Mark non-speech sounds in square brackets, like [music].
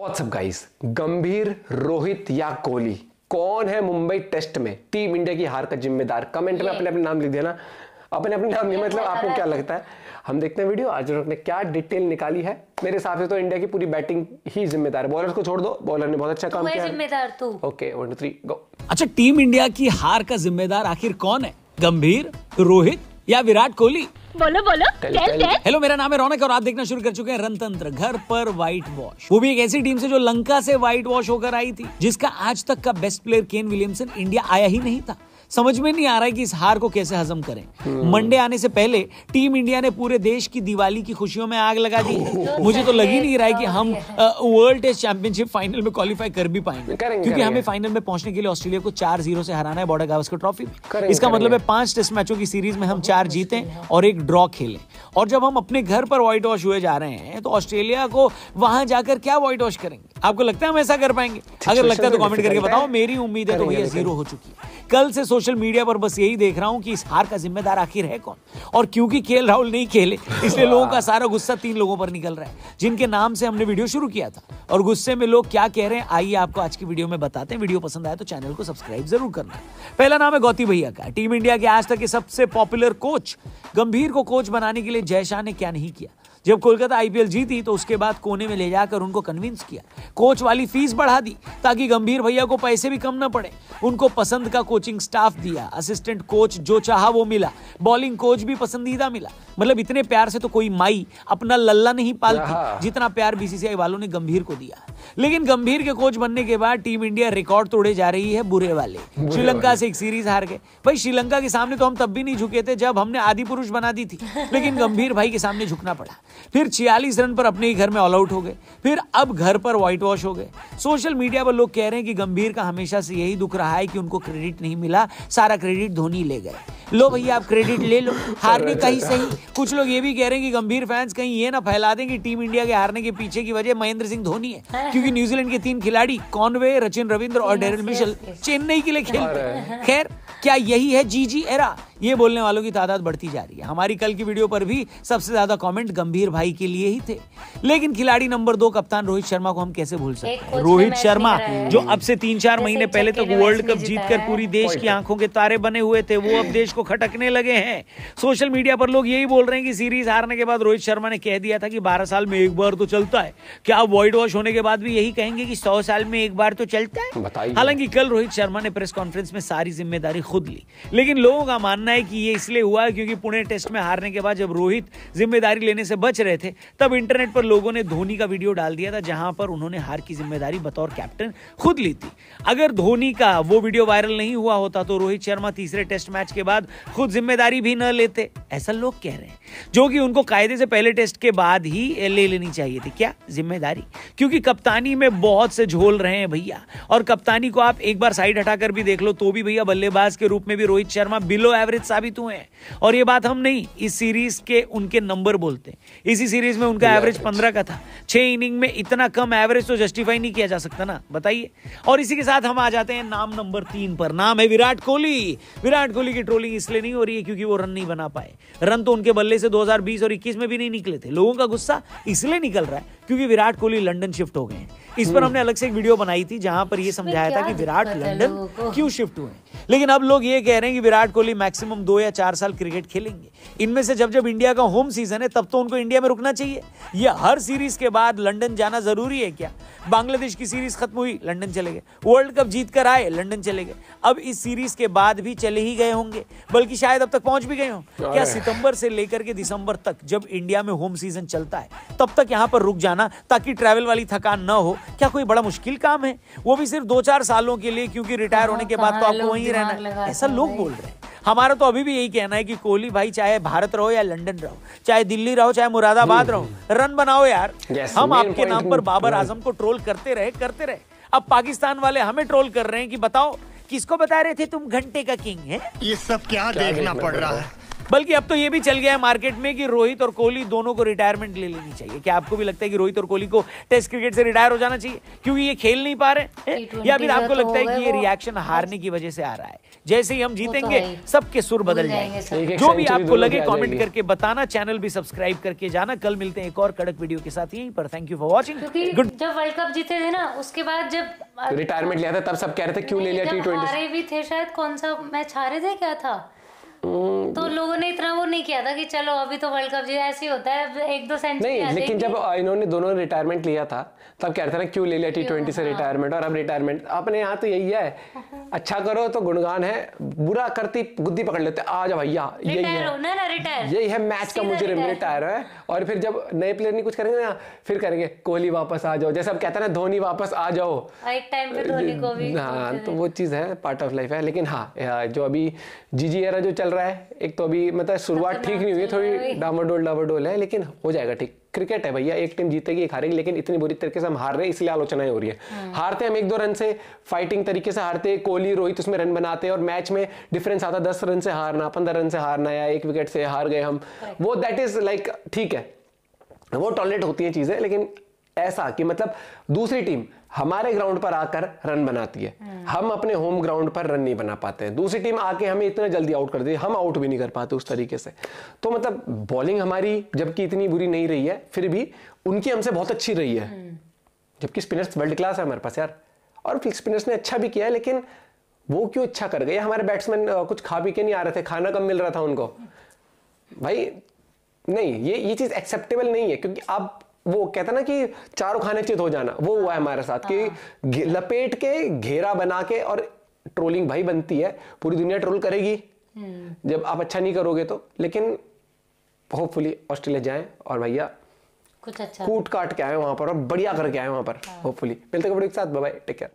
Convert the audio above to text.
WhatsApp guys गंभीर रोहित या कोहली कौन है मुंबई टेस्ट में टीम इंडिया की हार का जिम्मेदार कमेंट में अपने अपने नाम लिख देना अपने अपने नाम नहीं मतलब आपको क्या लगता है हम देखते हैं वीडियो आज ने क्या डिटेल निकाली है मेरे हिसाब से तो इंडिया की पूरी बैटिंग ही जिम्मेदार है बॉलर को छोड़ दो बॉलर ने बहुत अच्छा काम किया जिम्मेदार तू okay one two three go अच्छा टीम इंडिया की हार का जिम्मेदार आखिर कौन है गंभीर रोहित या विराट कोहली बोलो बोलो हेलो मेरा नाम है रौनक और आप देखना शुरू कर चुके हैं रणतंत्र घर पर व्हाइट वॉश वो भी एक ऐसी टीम से जो लंका से व्हाइट वॉश होकर आई थी जिसका आज तक का best player Kane Williamson India आया ही नहीं था समझ में नहीं आ रहा है कि इस हार को कैसे हजम करें मंडे आने से पहले टीम इंडिया ने पूरे देश की दिवाली की खुशियों में आग लगा दी मुझे तो लग ही नहीं रहा है कि हम वर्ल्ड टेस्ट चैंपियनशिप फाइनल में क्वालिफाई कर भी पाएंगे क्योंकि हमें फाइनल में पहुंचने के लिए ऑस्ट्रेलिया को चार जीरो से हराना है बॉर्डर गावस्कर ट्रॉफी इसका मतलब है पांच टेस्ट मैचों की सीरीज में हम चार जीते और एक ड्रॉ खेलें और जब हम अपने घर पर व्हाइट वॉश हुए जा रहे हैं तो ऑस्ट्रेलिया को वहां जाकर क्या व्हाइट वॉश करेंगे आपको लगता है हम ऐसा कर पाएंगे अगर लगता है तो कमेंट करके बताओ मेरी उम्मीद है तो भैया जीरो हो चुकी है कल से सोशल मीडिया पर बस यही देख रहा हूँ कि इस हार का जिम्मेदार आखिर है कौन और क्योंकि के राहुल नहीं खेले इसलिए लोगों का सारा गुस्सा तीन लोगों पर निकल रहा है जिनके नाम से हमने वीडियो शुरू किया था और गुस्से में लोग क्या कह रहे हैं आइए आपको आज की वीडियो में बताते हैं वीडियो पसंद आए तो चैनल को सब्सक्राइब जरूर करना पहला नाम है गौती भैया का टीम इंडिया के आज तक के सबसे पॉपुलर कोच गंभीर को कोच बनाने के लिए जय शाह ने क्या नहीं किया जब कोलकाता आईपीएल जीती तो उसके बाद कोने में ले जाकर उनको कन्विंस किया कोच वाली फीस बढ़ा दी ताकि गंभीर भैया को पैसे भी कम ना पड़े उनको पसंद का कोचिंग स्टाफ दिया असिस्टेंट कोच जो चाहा वो मिला बॉलिंग कोच भी पसंदीदा मिला मतलब इतने प्यार से तो कोई माई अपना लल्ला नहीं पालती हाँ। जितना प्यार बीसीसीआई वालों ने गंभीर को दिया लेकिन गंभीर के कोच बनने के बाद टीम इंडिया रिकॉर्ड तोड़े जा रही है बुरे वाले श्रीलंका से एक सीरीज हार गए भाई श्रीलंका के सामने तो हम तब भी नहीं झुके थे जब हमने आदि पुरुष बना दी थी लेकिन गंभीर भाई के सामने झुकना पड़ा फिर छियालीस रन पर अपने ही घर में ऑल आउट हो गए फिर अब घर पर व्हाइट वॉश हो गए सोशल मीडिया पर लोग कह रहे हैं कि गंभीर का हमेशा से यही दुख रहा है कि उनको क्रेडिट नहीं मिला सारा क्रेडिट धोनी ले गए लो भैया आप क्रेडिट ले लो हारने का ही सही कुछ लोग ये भी कह रहे हैं कि गंभीर फैंस कहीं ये ना फैला दें कि टीम इंडिया के हारने के पीछे की वजह महेंद्र सिंह धोनी है हाँ। क्योंकि न्यूजीलैंड के तीन खिलाड़ी कॉनवे रचिन रविंद्र और डेरिल मिशल चेन्नई के लिए खेलते हैं खैर क्या यही है जी जी एरा ये बोलने वालों की तादाद बढ़ती जा रही है हमारी कल की वीडियो पर भी सबसे ज्यादा कमेंट गंभीर भाई के लिए ही थे लेकिन खिलाड़ी नंबर दो कप्तान रोहित शर्मा को हम कैसे भूल सकते हैं रोहित शर्मा जो अब से तीन चार महीने पहले तक वर्ल्ड कप जीत कर पूरी देश की आंखों के तारे बने हुए थे वो अब देश को खटकने लगे हैं सोशल मीडिया पर लोग यही बोल रहे हैं कि सीरीज हारने के बाद रोहित शर्मा ने कह दिया था कि बारह साल में एक बार तो चलता है क्या वाइड वॉश होने के बाद भी यही कहेंगे कि सौ साल में एक बार तो चलता है हालांकि कल रोहित शर्मा ने प्रेस कॉन्फ्रेंस में सारी जिम्मेदारी खुद ली लेकिन लोगों का मानना है कि ये इसलिए हुआ है क्योंकि पुणे टेस्ट में हारने के बाद जब रोहित जिम्मेदारी लेने से बच रहे थे तब इंटरनेट पर लोगों ने धोनी का वीडियो डाल दिया था जहां पर उन्होंने हार की जिम्मेदारी बतौर कैप्टन खुद ली थी अगर धोनी का वो वीडियो वायरल नहीं हुआ होता तो रोहित शर्मा तीसरे टेस्ट मैच के बाद खुद जिम्मेदारी भी न लेते ऐसा लोग कह रहे हैं जो कि उनको कायदे से पहले टेस्ट के बाद ही ले लेनी चाहिए थी क्या जिम्मेदारी क्योंकि कप्तानी में बहुत से झोल रहे हैं भैया और कप्तानी को आप एक बार साइड हटाकर भी देख लो तो भी भैया बल्लेबाज के रूप में भी रोहित शर्मा बिलो एवरेज साबित हुए हैं और ये बात हम नहीं इस सीरीज के उनके नंबर बोलते हैं इसी सीरीज में उनका एवरेज पंद्रह का था छह इनिंग में इतना कम एवरेज तो जस्टिफाई नहीं किया जा सकता ना बताइए और इसी के साथ हम आ जाते हैं नाम नंबर तीन पर नाम है विराट कोहली विराट कोहली की ट्रोलिंग इसलिए नहीं हो रही है क्योंकि वो रन नहीं बना पाए रन तो उनके बल्ले से दो और इक्कीस में भी नहीं निकले थे लोगों का गुस्सा इसलिए निकल रहा है क्योंकि विराट कोहली लंडन शिफ्ट हो गए इस पर हम्म। हमने अलग से एक वीडियो बनाई थी जहां पर यह समझाया था कि विराट लंदन क्यों शिफ्ट हुए लेकिन अब लोग ये कह रहे हैं कि विराट कोहली मैक्सिमम दो या चार साल क्रिकेट खेलेंगे इनमें से जब जब इंडिया का होम सीजन है तब तो उनको इंडिया में रुकना चाहिए यह हर सीरीज के बाद लंदन जाना जरूरी है क्या बांग्लादेश की सीरीज खत्म हुई लंदन चले गए वर्ल्ड कप जीत कर आए लंदन चले गए अब इस सीरीज के बाद भी चले ही गए होंगे बल्कि शायद अब तक पहुंच भी गए हों क्या सितंबर से लेकर के दिसंबर तक जब इंडिया में होम सीजन चलता है तब तक यहाँ पर रुक जाना ताकि ट्रैवल वाली थकान न हो क्या कोई बड़ा मुश्किल काम है वो भी सिर्फ दो चार सालों के लिए क्योंकि रिटायर होने के बाद तो आपको वहीं रहना ऐसा लोग बोल रहे हैं हमारा तो अभी भी यही कहना है कि कोहली भाई चाहे भारत रहो या लंदन रहो चाहे दिल्ली रहो चाहे मुरादाबाद हम्म, रहो हम्म, हम्म। रन बनाओ यार yes, हम आपके नाम पर बाबर आजम को ट्रोल करते रहे करते रहे अब पाकिस्तान वाले हमें ट्रोल कर रहे हैं कि बताओ किसको बता रहे थे तुम घंटे का किंग है ये सब क्या, क्या देखना पड़ रहा है बल्कि अब तो ये भी चल गया है मार्केट में कि रोहित और कोहली दोनों को रिटायरमेंट ले लेनी चाहिए क्या आपको भी लगता है कि रोहित और कोहली को टेस्ट क्रिकेट से रिटायर हो जाना चाहिए क्योंकि ये खेल नहीं पा रहे या फिर आपको तो लगता है कि ये रिएक्शन हारने की वजह से आ रहा है जैसे ही हम तो जीतेंगे सबके सुर बदल जाएंगे जो भी आपको लगे कॉमेंट करके बताना चैनल भी सब्सक्राइब करके जाना कल मिलते हैं एक और कड़क वीडियो के साथ यहीं पर thank you for watching good जब वर्ल्ड कप जीते थे ना उसके बाद जब रिटायरमेंट लिया था तब सब कह रहे थे क्यों ले लिया टी ट्वेंटी भी थे शायद कौन सा मैच हारे थे क्या था हम्म। तो लोगों ने इतना वो नहीं किया था कि चलो अभी तो वर्ल्ड कप जीता ऐसे होता है एक दो सेंचुरी नहीं लेकिन जब इन्होंने दोनों रिटायरमेंट लिया था तब तो कह रहे थे ना क्यों ले लिया टी ट्वेंटी से रिटायरमेंट हाँ। और अब रिटायरमेंट अपने यहाँ तो यही है [laughs] अच्छा करो तो गुणगान है बुरा करती गुद्दी पकड़ लेते आ जाओ भैया यही है यही है मैच का मुझे रिटायर है और फिर जब नए प्लेयर नहीं कुछ करेंगे ना फिर करेंगे कोहली वापस आ जाओ जैसे अब कहते हैं ना धोनी वापस आ जाओ एक टाइम पे धोनी को भी हाँ तो वो चीज़ है पार्ट ऑफ लाइफ है लेकिन हाँ जो अभी जी जी एरा जो चल चल रहा है एक तो अभी मतलब शुरुआत ठीक नहीं हुई थोड़ी डामाडोल डामाडोल है लेकिन हो जाएगा ठीक क्रिकेट है भैया एक टीम जीतेगी एक हारेगी लेकिन इतनी बुरी तरीके से हम हार रहे हैं इसलिए आलोचनाएं हो रही है हाँ। हारते हम एक दो रन से फाइटिंग तरीके से हारते कोहली रोहित उसमें रन बनाते हैं और मैच में डिफरेंस आता दस रन से हारना पंद्रह रन से हारना या एक विकेट से हार गए हम वो दैट इज लाइक ठीक है वो टॉयलेट होती है चीजें लेकिन ऐसा कि मतलब दूसरी टीम हमारे ग्राउंड पर आकर रन बनाती है हम्म। हम अपने होम ग्राउंड पर रन नहीं बना पाते हैं दूसरी टीम आके हमें इतने जल्दी आउट कर देती हम आउट भी नहीं कर पाते उस तरीके से तो मतलब बॉलिंग हमारी जबकि इतनी बुरी नहीं रही है फिर भी उनकी हमसे बहुत अच्छी रही है हम्म। जबकि स्पिनर्स वर्ल्ड क्लास है हमारे पास यार और फिर स्पिनर्स ने अच्छा भी किया है लेकिन वो क्यों अच्छा कर गए हमारे बैट्समैन कुछ खा पी के नहीं आ रहे थे खाना कम मिल रहा था उनको भाई नहीं ये ये चीज़ एक्सेप्टेबल नहीं है क्योंकि आप वो हैं ना कि चारों खाने चित हो जाना वो हुआ है हमारे साथ कि हाँ। लपेट के घेरा बना के और ट्रोलिंग भाई बनती है पूरी दुनिया ट्रोल करेगी हम्म। जब आप अच्छा नहीं करोगे तो लेकिन होपफुली ऑस्ट्रेलिया जाए और भैया कुछ अच्छा कूट काट के आए वहां पर और बढ़िया करके आए वहां पर होपफुली हाँ। मिलते कपड़े के साथ बाय टेक केयर